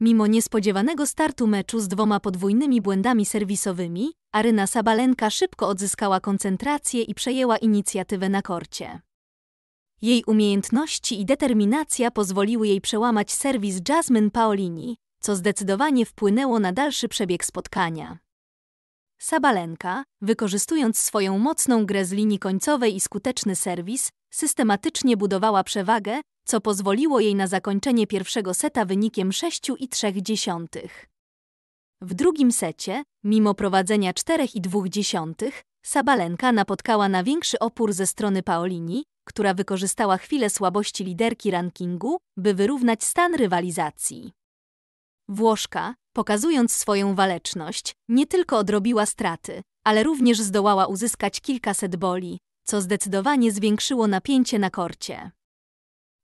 Mimo niespodziewanego startu meczu z dwoma podwójnymi błędami serwisowymi, Aryna Sabalenka szybko odzyskała koncentrację i przejęła inicjatywę na korcie. Jej umiejętności i determinacja pozwoliły jej przełamać serwis Jasmine Paolini, co zdecydowanie wpłynęło na dalszy przebieg spotkania. Sabalenka, wykorzystując swoją mocną grę z linii końcowej i skuteczny serwis, systematycznie budowała przewagę, co pozwoliło jej na zakończenie pierwszego seta wynikiem 6,3. W drugim secie, mimo prowadzenia 4,2, Sabalenka napotkała na większy opór ze strony Paolini, która wykorzystała chwilę słabości liderki rankingu, by wyrównać stan rywalizacji. Włoszka, pokazując swoją waleczność, nie tylko odrobiła straty, ale również zdołała uzyskać kilkaset boli, co zdecydowanie zwiększyło napięcie na korcie.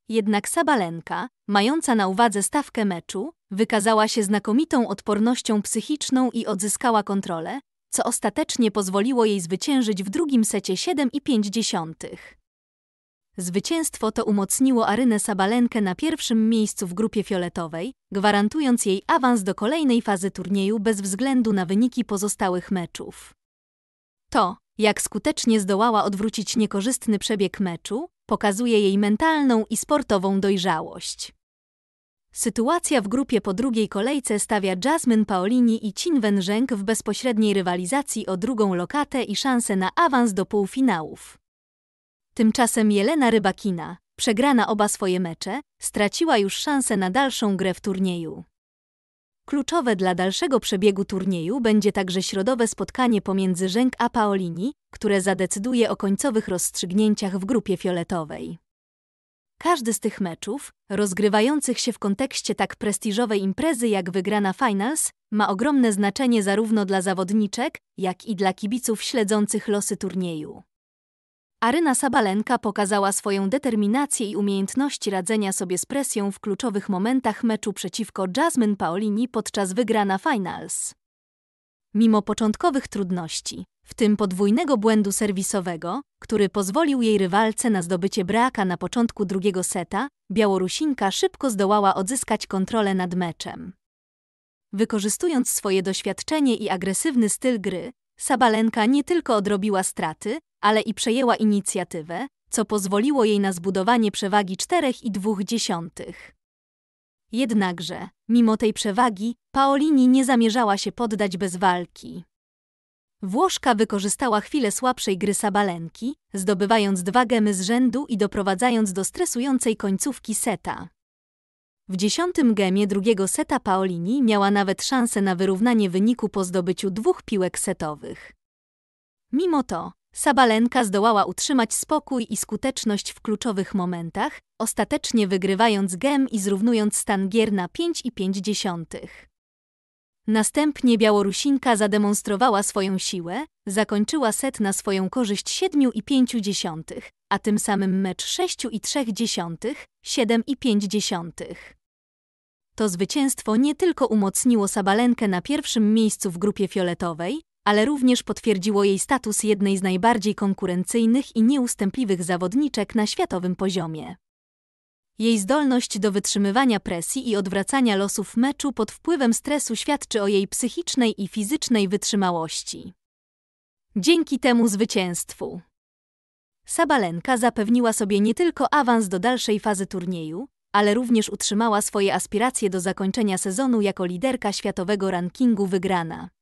Jednak Sabalenka, mająca na uwadze stawkę meczu, wykazała się znakomitą odpornością psychiczną i odzyskała kontrolę, co ostatecznie pozwoliło jej zwyciężyć w drugim secie 7,5. Zwycięstwo to umocniło Arynę Sabalenkę na pierwszym miejscu w grupie fioletowej, gwarantując jej awans do kolejnej fazy turnieju bez względu na wyniki pozostałych meczów. To, jak skutecznie zdołała odwrócić niekorzystny przebieg meczu, Pokazuje jej mentalną i sportową dojrzałość. Sytuacja w grupie po drugiej kolejce stawia Jasmine Paolini i Qin Wenżeng w bezpośredniej rywalizacji o drugą lokatę i szansę na awans do półfinałów. Tymczasem Jelena Rybakina, przegrana oba swoje mecze, straciła już szansę na dalszą grę w turnieju. Kluczowe dla dalszego przebiegu turnieju będzie także środowe spotkanie pomiędzy Żęk a Paolini, które zadecyduje o końcowych rozstrzygnięciach w grupie fioletowej. Każdy z tych meczów, rozgrywających się w kontekście tak prestiżowej imprezy jak wygrana Finals, ma ogromne znaczenie zarówno dla zawodniczek, jak i dla kibiców śledzących losy turnieju. Aryna Sabalenka pokazała swoją determinację i umiejętności radzenia sobie z presją w kluczowych momentach meczu przeciwko Jasmine Paolini podczas wygrana finals. Mimo początkowych trudności, w tym podwójnego błędu serwisowego, który pozwolił jej rywalce na zdobycie braka na początku drugiego seta, Białorusinka szybko zdołała odzyskać kontrolę nad meczem. Wykorzystując swoje doświadczenie i agresywny styl gry, Sabalenka nie tylko odrobiła straty, ale i przejęła inicjatywę, co pozwoliło jej na zbudowanie przewagi 4,2. Jednakże, mimo tej przewagi, Paolini nie zamierzała się poddać bez walki. Włoszka wykorzystała chwilę słabszej gry Sabalenki, zdobywając dwa gemy z rzędu i doprowadzając do stresującej końcówki seta. W dziesiątym gemie drugiego seta Paolini miała nawet szansę na wyrównanie wyniku po zdobyciu dwóch piłek setowych. Mimo to, Sabalenka zdołała utrzymać spokój i skuteczność w kluczowych momentach, ostatecznie wygrywając gem i zrównując stan gier na 5,5. Następnie Białorusinka zademonstrowała swoją siłę, zakończyła set na swoją korzyść 7,5, a tym samym mecz 6,3, 7,5. To zwycięstwo nie tylko umocniło Sabalenkę na pierwszym miejscu w grupie fioletowej, ale również potwierdziło jej status jednej z najbardziej konkurencyjnych i nieustępliwych zawodniczek na światowym poziomie. Jej zdolność do wytrzymywania presji i odwracania losów meczu pod wpływem stresu świadczy o jej psychicznej i fizycznej wytrzymałości. Dzięki temu zwycięstwu Sabalenka zapewniła sobie nie tylko awans do dalszej fazy turnieju, ale również utrzymała swoje aspiracje do zakończenia sezonu jako liderka światowego rankingu wygrana.